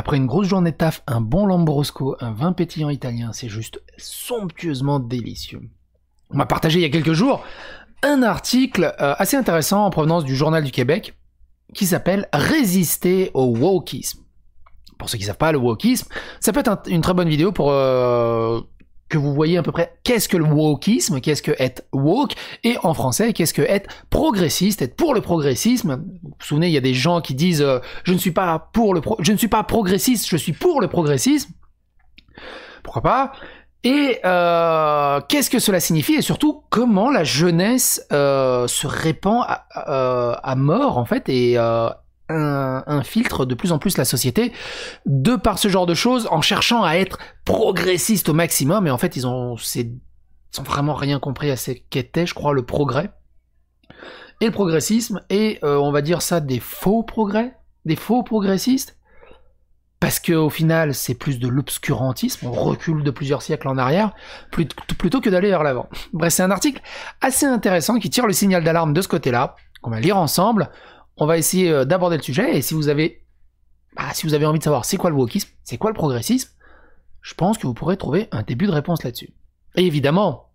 Après une grosse journée de taf, un bon Lambrosco, un vin pétillant italien, c'est juste somptueusement délicieux. On m'a partagé il y a quelques jours un article euh, assez intéressant en provenance du Journal du Québec qui s'appelle Résister au wokisme. Pour ceux qui ne savent pas le wokisme, ça peut être une très bonne vidéo pour euh, que vous voyez à peu près qu'est-ce que le wokisme, qu'est-ce que être woke, et en français, qu'est-ce que être progressiste, être pour le progressisme. Vous vous souvenez, il y a des gens qui disent euh, je ne suis pas pour le pro je ne suis pas progressiste, je suis pour le progressisme. Pourquoi pas et euh, qu'est-ce que cela signifie et surtout comment la jeunesse euh, se répand à, mort en fait et un, filtre de plus en plus la société de par ce genre de choses en cherchant à être progressiste au maximum et en fait ils ont vraiment rien compris à ce qu'était je crois le progrès et le progressisme et euh, on va dire ça des faux progrès des faux progressistes parce que au final, c'est plus de l'obscurantisme, on recule de plusieurs siècles en arrière, plutôt que d'aller vers l'avant. Bref, c'est un article assez intéressant qui tire le signal d'alarme de ce côté-là, qu'on va lire ensemble on va essayer euh, d'aborder le sujet. Et si vous avez, bah, si vous avez envie de savoir c'est quoi le wokisme, c'est quoi le progressisme, je pense que vous pourrez trouver un début de réponse là-dessus. Et évidemment,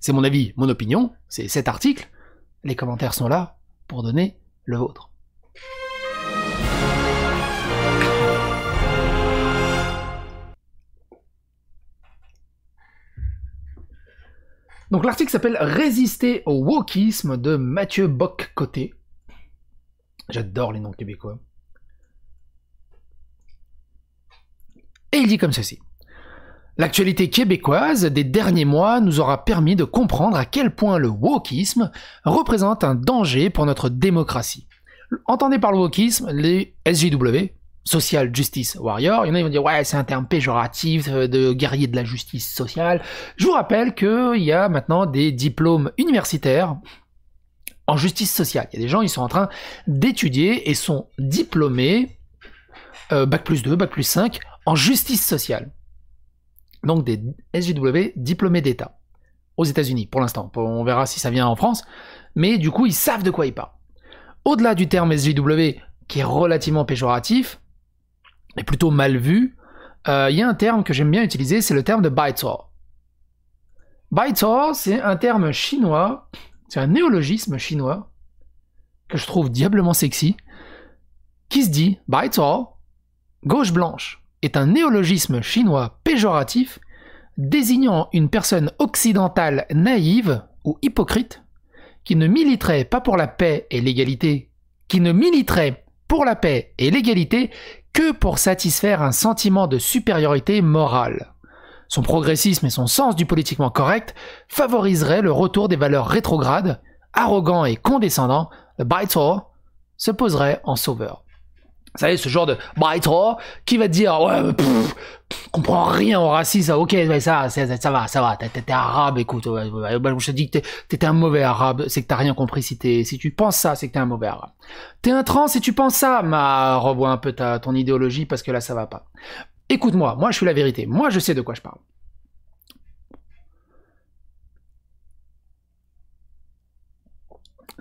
c'est mon avis, mon opinion, c'est cet article. Les commentaires sont là pour donner le vôtre. Donc l'article s'appelle Résister au wokisme de Mathieu Bock-Côté. J'adore les noms québécois. Et il dit comme ceci. L'actualité québécoise des derniers mois nous aura permis de comprendre à quel point le wokisme représente un danger pour notre démocratie. Entendez par le wokisme les SJW, Social Justice Warrior. Il y en a qui vont dire ouais c'est un terme péjoratif euh, de guerrier de la justice sociale. Je vous rappelle qu'il y a maintenant des diplômes universitaires en justice sociale. Il y a des gens, ils sont en train d'étudier et sont diplômés, euh, bac plus 2, bac plus 5, en justice sociale. Donc des SJW diplômés d'État aux États-Unis pour l'instant. On verra si ça vient en France, mais du coup, ils savent de quoi ils parlent. Au-delà du terme SJW, qui est relativement péjoratif, et plutôt mal vu, euh, il y a un terme que j'aime bien utiliser, c'est le terme de Baitor. Baitor, c'est un terme chinois c'est un néologisme chinois que je trouve diablement sexy qui se dit all, gauche blanche, est un néologisme chinois péjoratif désignant une personne occidentale naïve ou hypocrite qui ne militerait pas pour la paix et l'égalité, qui ne militerait pour la paix et l'égalité que pour satisfaire un sentiment de supériorité morale. Son progressisme et son sens du politiquement correct favoriseraient le retour des valeurs rétrogrades, arrogants et condescendants, le Baitor se poserait en sauveur. Vous savez, ce genre de Baitor qui va dire Ouais, comprends rien au racisme, ok, ça, ça, va, ça va, t'es arabe, écoute, je te dis que t'es un mauvais arabe, c'est que t'as rien compris si, si tu penses ça, c'est que t'es un mauvais arabe. T'es un trans et tu penses ça, ma revois un peu ta, ton idéologie parce que là ça va pas. Écoute-moi, moi je suis la vérité, moi je sais de quoi je parle.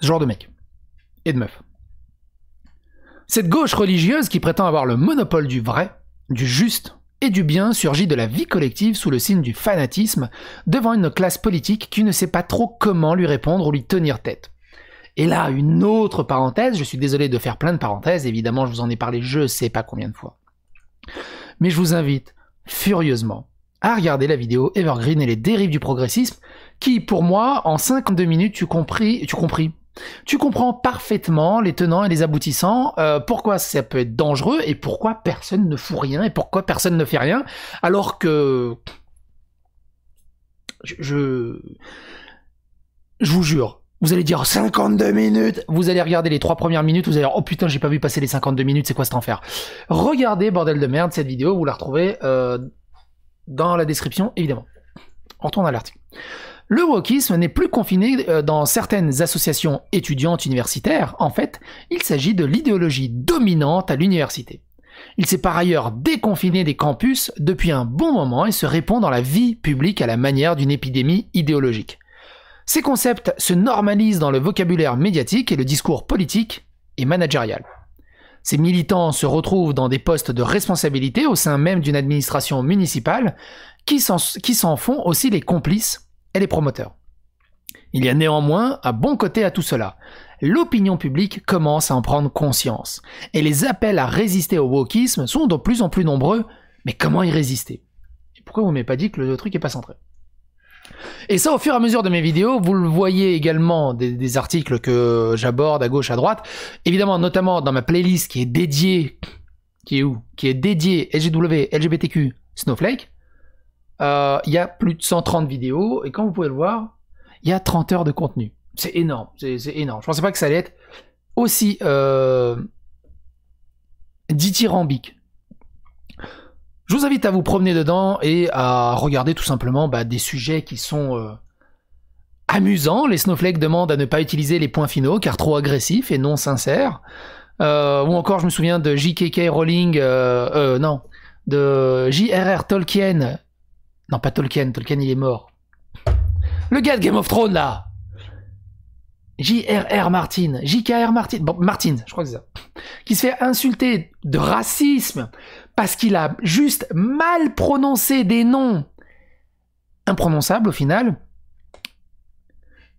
Ce genre de mec. Et de meuf. Cette gauche religieuse qui prétend avoir le monopole du vrai, du juste et du bien surgit de la vie collective sous le signe du fanatisme devant une classe politique qui ne sait pas trop comment lui répondre ou lui tenir tête. Et là, une autre parenthèse, je suis désolé de faire plein de parenthèses, évidemment je vous en ai parlé je sais pas combien de fois mais je vous invite furieusement à regarder la vidéo Evergreen et les dérives du progressisme, qui pour moi, en 52 minutes, tu compris, tu compris. Tu comprends parfaitement les tenants et les aboutissants, euh, pourquoi ça peut être dangereux et pourquoi personne ne fout rien et pourquoi personne ne fait rien, alors que... Je... Je vous jure, vous allez dire 52 minutes. Vous allez regarder les trois premières minutes. Vous allez dire oh putain j'ai pas vu passer les 52 minutes. C'est quoi cet enfer Regardez bordel de merde cette vidéo. Vous la retrouvez euh, dans la description évidemment. On retourne à l'article. Le wokisme n'est plus confiné euh, dans certaines associations étudiantes universitaires. En fait, il s'agit de l'idéologie dominante à l'université. Il s'est par ailleurs déconfiné des campus depuis un bon moment et se répand dans la vie publique à la manière d'une épidémie idéologique. Ces concepts se normalisent dans le vocabulaire médiatique et le discours politique et managérial. Ces militants se retrouvent dans des postes de responsabilité au sein même d'une administration municipale qui s'en font aussi les complices et les promoteurs. Il y a néanmoins un bon côté à tout cela. L'opinion publique commence à en prendre conscience et les appels à résister au wokisme sont de plus en plus nombreux. Mais comment y résister Pourquoi vous m'avez pas dit que le truc est pas centré et ça, au fur et à mesure de mes vidéos, vous le voyez également des, articles que j'aborde à gauche, à droite. Évidemment, notamment dans ma playlist qui est dédiée, qui est où Qui est dédiée LGW, LGBTQ, Snowflake. Euh, il y a plus de 130 vidéos et comme vous pouvez le voir, il y a 30 heures de contenu. C'est énorme, c'est énorme. Je pensais pas que ça allait être aussi euh, dithyrambique. Je vous invite à vous promener dedans et à regarder tout simplement bah, des sujets qui sont euh, amusants. Les snowflakes demandent à ne pas utiliser les points finaux car trop agressifs et non sincères. Euh, ou encore, je me souviens de J.K.K. Rowling, euh, euh, non, de J.R.R. Tolkien. Non, pas Tolkien, Tolkien il est mort. Le gars de Game of Thrones là J.R.R. Martin, J.K.R. Martin, bon, Martin, je crois que c'est ça, qui se fait insulter de racisme parce qu'il a juste mal prononcé des noms imprononçables au final.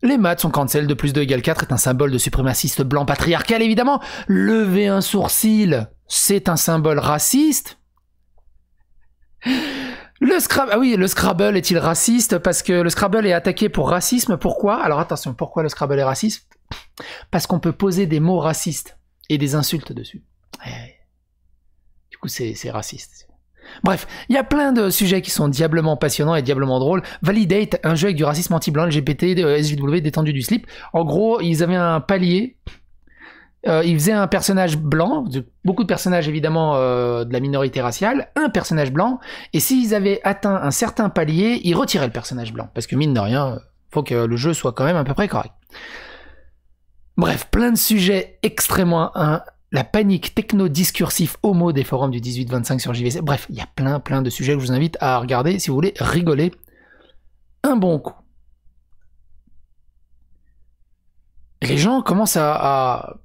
Les maths sont cancel de plus 2 égale 4 est un symbole de suprémaciste blanc patriarcal, évidemment. Lever un sourcil, c'est un symbole raciste. Le Scrabble, ah oui, le Scrabble est-il raciste Parce que le Scrabble est attaqué pour racisme. Pourquoi Alors attention, pourquoi le Scrabble est raciste Parce qu'on peut poser des mots racistes et des insultes dessus. Du coup, c'est raciste. Bref, il y a plein de sujets qui sont diablement passionnants et diablement drôles. Validate, un jeu avec du racisme anti-blanc, LGBT, euh, SW, détendu du slip. En gros, ils avaient un palier ils euh, il faisait un personnage blanc, beaucoup de personnages évidemment euh, de la minorité raciale, un personnage blanc, et s'ils avaient atteint un certain palier, ils retiraient le personnage blanc, parce que mine de rien, faut que le jeu soit quand même à peu près correct. Bref, plein de sujets extrêmement... la panique techno-discursif homo des forums du 18-25 sur JVC. Bref, il y a plein plein de sujets que je vous invite à regarder si vous voulez rigoler un bon coup. les gens commencent à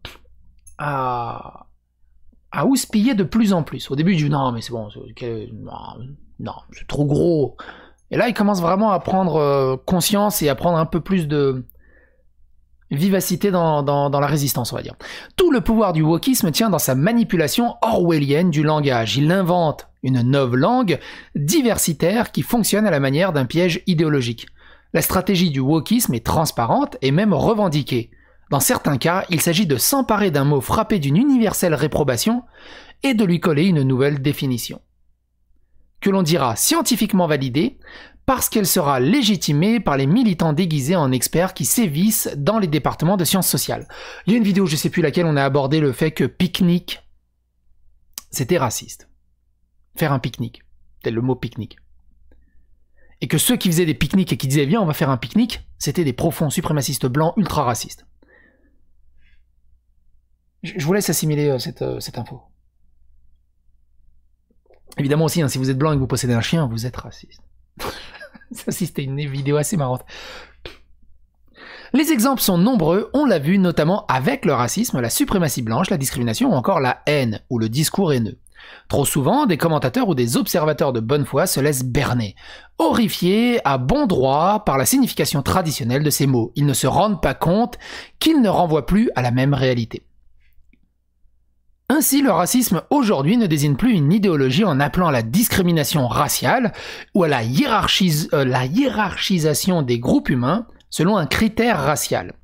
à, à houspiller de plus en plus. Au début, je dis non, mais c'est bon, non, c'est trop gros. Et là, il commence vraiment à prendre euh, conscience et à prendre un peu plus de vivacité dans, dans, la résistance, on va dire. Tout le pouvoir du wokisme tient dans sa manipulation orwellienne du langage. Il invente une nouvelle langue diversitaire qui fonctionne à la manière d'un piège idéologique. La stratégie du wokisme est transparente et même revendiquée. Dans certains cas, il s'agit de s'emparer d'un mot frappé d'une universelle réprobation et de lui coller une nouvelle définition. Que l'on dira scientifiquement validée parce qu'elle sera légitimée par les militants déguisés en experts qui sévissent dans les départements de sciences sociales. Il y a une vidéo, je ne sais plus laquelle, on a abordé le fait que pique-nique, c'était raciste. Faire un pique-nique, tel le mot pique-nique. Et que ceux qui faisaient des pique-niques et qui disaient viens on va faire un pique-nique, c'était des profonds suprémacistes blancs ultra racistes. Je vous laisse assimiler euh, euh, cette, info. Évidemment aussi, hein, si vous êtes blanc et que vous possédez un chien, vous êtes raciste. Ça, c'était une vidéo assez marrante. Les exemples sont nombreux, on l'a vu notamment avec le racisme, la suprématie blanche, la discrimination ou encore la haine ou le discours haineux. Trop souvent, des commentateurs ou des observateurs de bonne foi se laissent berner, horrifiés à bon droit par la signification traditionnelle de ces mots. Ils ne se rendent pas compte qu'ils ne renvoient plus à la même réalité. Ainsi, le racisme aujourd'hui ne désigne plus une idéologie en appelant à la discrimination raciale ou à la, euh, la hiérarchisation des groupes humains selon un critère racial.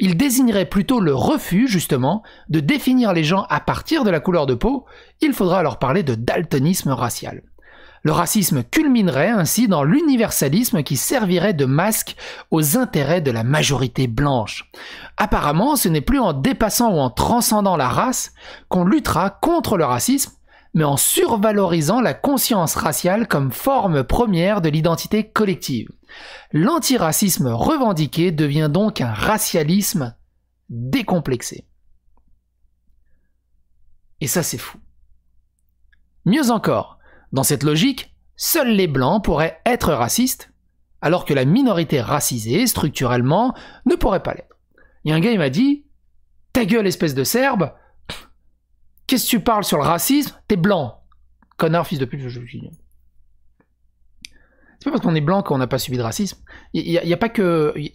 Il désignerait plutôt le refus, justement, de définir les gens à partir de la couleur de peau, il faudra alors parler de daltonisme racial. Le racisme culminerait ainsi dans l'universalisme qui servirait de masque aux intérêts de la majorité blanche. Apparemment, ce n'est plus en dépassant ou en transcendant la race qu'on luttera contre le racisme, mais en survalorisant la conscience raciale comme forme première de l'identité collective. L'antiracisme revendiqué devient donc un racialisme décomplexé. Et ça c'est fou. Mieux encore, dans cette logique, seuls les blancs pourraient être racistes, alors que la minorité racisée, structurellement, ne pourrait pas l'être. Et un gars, il m'a dit Ta gueule, espèce de serbe, qu'est-ce que tu parles sur le racisme T'es blanc. Connard, fils de pute, je C'est pas parce qu'on est blanc qu'on n'a pas subi de racisme. Il n'y a, pas que. Les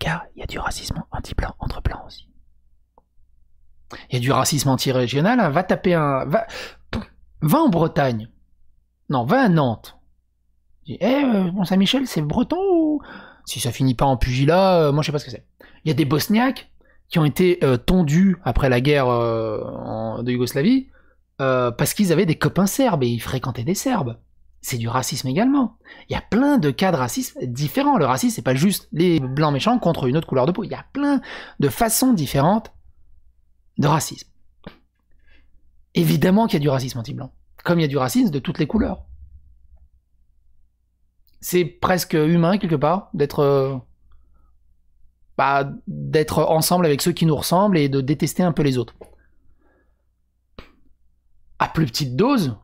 gars, il y a du racisme anti-blanc, entre blancs aussi. Il y a du racisme anti-régional. Hein. Va taper un. Va... Va en Bretagne. Non, va à Nantes. Eh, euh, saint michel c'est breton Si ça finit pas en pugilat, euh, moi je sais pas ce que c'est. Il y a des Bosniaques qui ont été euh, tondus après la guerre de Yougoslavie parce qu'ils avaient des copains serbes et ils fréquentaient des serbes. C'est du racisme également. Il y a plein de cas de racisme différents. Le racisme, c'est pas juste les blancs méchants contre une autre couleur de peau. Il y a plein de façons différentes de racisme. Évidemment qu'il y a du racisme anti-blanc, comme il y a du racisme de toutes les couleurs. C'est presque humain quelque part d'être euh, bah, d'être ensemble avec ceux qui nous ressemblent et de détester un peu les autres. À plus petite dose,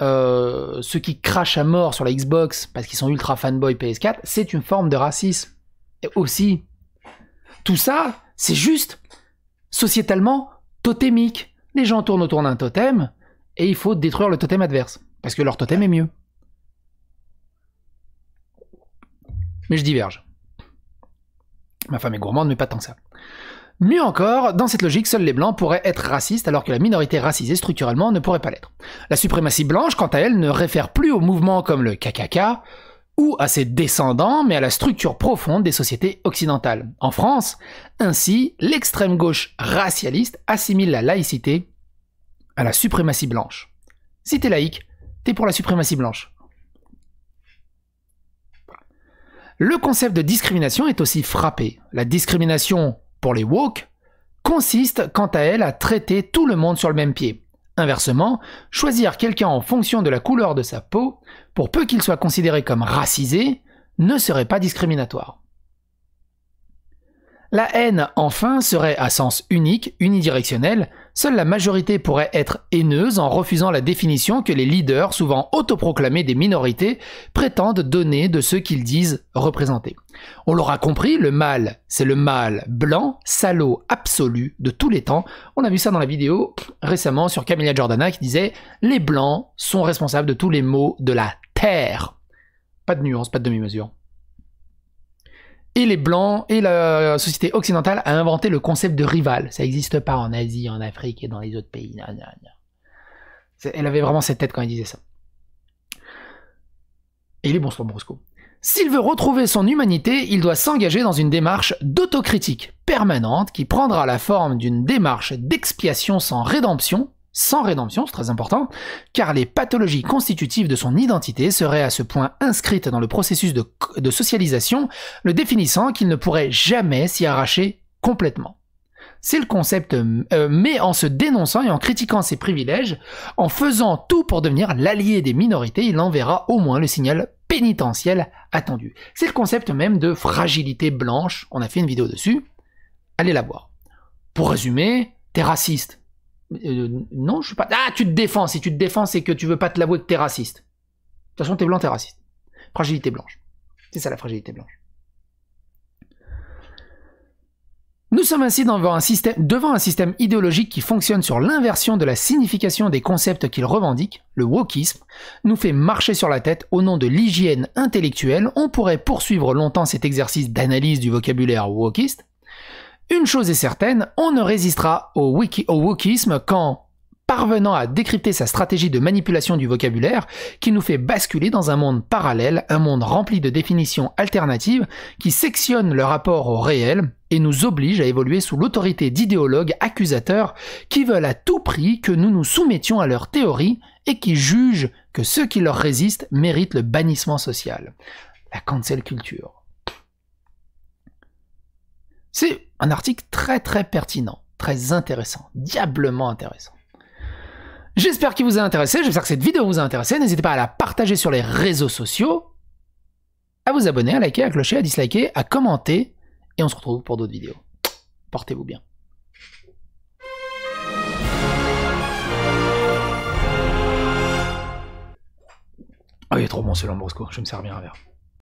euh, ceux qui crachent à mort sur la Xbox parce qu'ils sont ultra fanboy PS4, c'est une forme de racisme. Et aussi, tout ça, c'est juste sociétalement totémique les gens tournent autour d'un totem et il faut détruire le totem adverse parce que leur totem est mieux. Mais je diverge. Ma femme est gourmande, mais pas tant ça. Mieux encore, dans cette logique, seuls les blancs pourraient être racistes alors que la minorité racisée structurellement ne pourrait pas l'être. La suprématie blanche, quant à elle, ne réfère plus aux mouvements comme le KKK, ou à ses descendants, mais à la structure profonde des sociétés occidentales. En France, ainsi, l'extrême gauche racialiste assimile la laïcité à la suprématie blanche. Si t'es laïque, t'es pour la suprématie blanche. Le concept de discrimination est aussi frappé. La discrimination pour les woke consiste quant à elle à traiter tout le monde sur le même pied. Inversement, choisir quelqu'un en fonction de la couleur de sa peau, pour peu qu'il soit considéré comme racisé, ne serait pas discriminatoire. La haine, enfin, serait à sens unique, unidirectionnel, seule la majorité pourrait être haineuse en refusant la définition que les leaders, souvent autoproclamés des minorités, prétendent donner de ceux qu'ils disent représenter. On l'aura compris, le mal, c'est le mal blanc, salaud absolu de tous les temps. On a vu ça dans la vidéo récemment sur Camilla Jordana qui disait Les blancs sont responsables de tous les maux de la terre. Pas de nuance, pas de demi-mesure. Et les Blancs et la société occidentale a inventé le concept de rival. Ça n'existe pas en Asie, en Afrique et dans les autres pays. Elle avait vraiment cette tête quand elle disait ça. Et les bons bon, ce S'il veut retrouver son humanité, il doit s'engager dans une démarche d'autocritique permanente qui prendra la forme d'une démarche d'expiation sans rédemption sans rédemption, c'est très important, car les pathologies constitutives de son identité seraient à ce point inscrites dans le processus de, socialisation, le définissant qu'il ne pourrait jamais s'y arracher complètement. C'est le concept, euh, mais en se dénonçant et en critiquant ses privilèges, en faisant tout pour devenir l'allié des minorités, il enverra au moins le signal pénitentiel attendu. C'est le concept même de fragilité blanche, on a fait une vidéo dessus, allez la voir. Pour résumer, t'es raciste, euh, non, je suis pas. Ah, tu te défends. Si tu te défends, c'est que tu veux pas te l'avouer que t'es raciste. De toute façon, t'es blanc, t'es raciste. Fragilité blanche. C'est ça la fragilité blanche. Nous sommes ainsi devant un, système, devant un système idéologique qui fonctionne sur l'inversion de la signification des concepts qu'il revendique, le wokisme, nous fait marcher sur la tête au nom de l'hygiène intellectuelle. On pourrait poursuivre longtemps cet exercice d'analyse du vocabulaire wokiste, une chose est certaine, on ne résistera au, wiki, au wokisme qu'en parvenant à décrypter sa stratégie de manipulation du vocabulaire qui nous fait basculer dans un monde parallèle, un monde rempli de définitions alternatives qui sectionne le rapport au réel et nous oblige à évoluer sous l'autorité d'idéologues accusateurs qui veulent à tout prix que nous nous soumettions à leurs théories et qui jugent que ceux qui leur résistent méritent le bannissement social. La cancel culture. C'est un article très très pertinent, très intéressant, diablement intéressant. J'espère qu'il vous a intéressé, j'espère que cette vidéo vous a intéressé. N'hésitez pas à la partager sur les réseaux sociaux, à vous abonner, à liker, à clocher, à disliker, à commenter, et on se retrouve pour d'autres vidéos. Portez-vous bien. Ah, il est trop bon ce lambrosco. je vais me servir un verre.